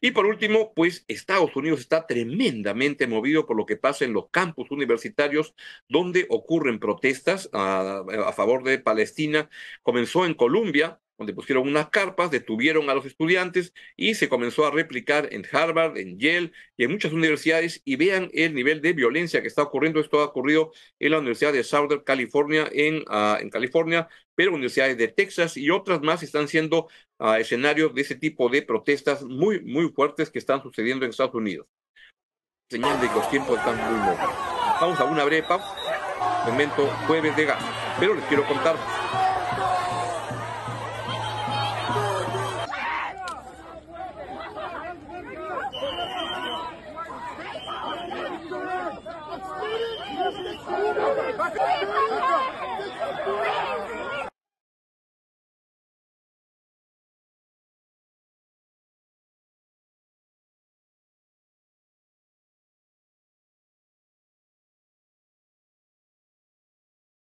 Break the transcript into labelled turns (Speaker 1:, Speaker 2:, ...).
Speaker 1: Y por último, pues Estados Unidos está tremendamente movido por lo que pasa en los campus universitarios donde ocurren protestas ah, a, favor de Palestina. Comenzó en Colombia, donde pusieron unas carpas, detuvieron a los estudiantes y se comenzó a replicar en Harvard, en Yale y en muchas universidades. Y vean el nivel de violencia que está ocurriendo. Esto ha ocurrido en la Universidad de Southern California, en, ah, California, pero universidades de Texas y otras más están siendo ah, escenarios de ese tipo de protestas muy, muy fuertes que están sucediendo en Estados Unidos. Señal de que los tiempos están muy mal. Vamos a una brepa, Momento jueves de gas. Pero les quiero contar